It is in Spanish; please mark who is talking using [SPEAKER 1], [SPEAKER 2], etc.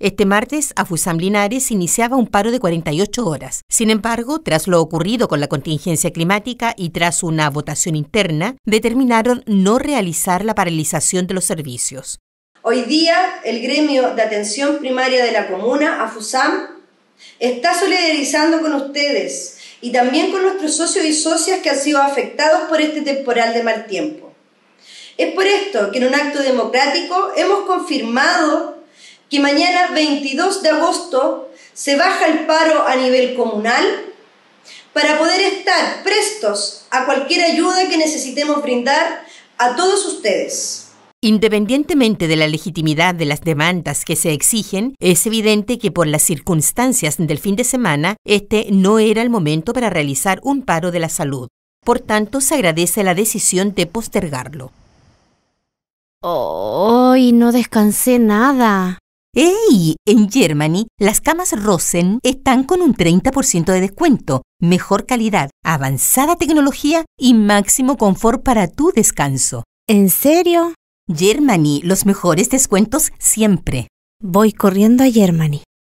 [SPEAKER 1] Este martes, Afusam Linares iniciaba un paro de 48 horas. Sin embargo, tras lo ocurrido con la contingencia climática y tras una votación interna, determinaron no realizar la paralización de los servicios.
[SPEAKER 2] Hoy día, el gremio de atención primaria de la comuna, Afusam, está solidarizando con ustedes y también con nuestros socios y socias que han sido afectados por este temporal de mal tiempo. Es por esto que en un acto democrático hemos confirmado que mañana 22 de agosto se baja el paro a nivel comunal para poder estar prestos a cualquier ayuda que necesitemos brindar a todos ustedes.
[SPEAKER 1] Independientemente de la legitimidad de las demandas que se exigen, es evidente que por las circunstancias del fin de semana, este no era el momento para realizar un paro de la salud. Por tanto, se agradece la decisión de postergarlo. Hoy no descansé nada. ¡Ey! En Germany, las camas Rosen están con un 30% de descuento, mejor calidad, avanzada tecnología y máximo confort para tu descanso. ¿En serio? Germany, los mejores descuentos siempre. Voy corriendo a Germany.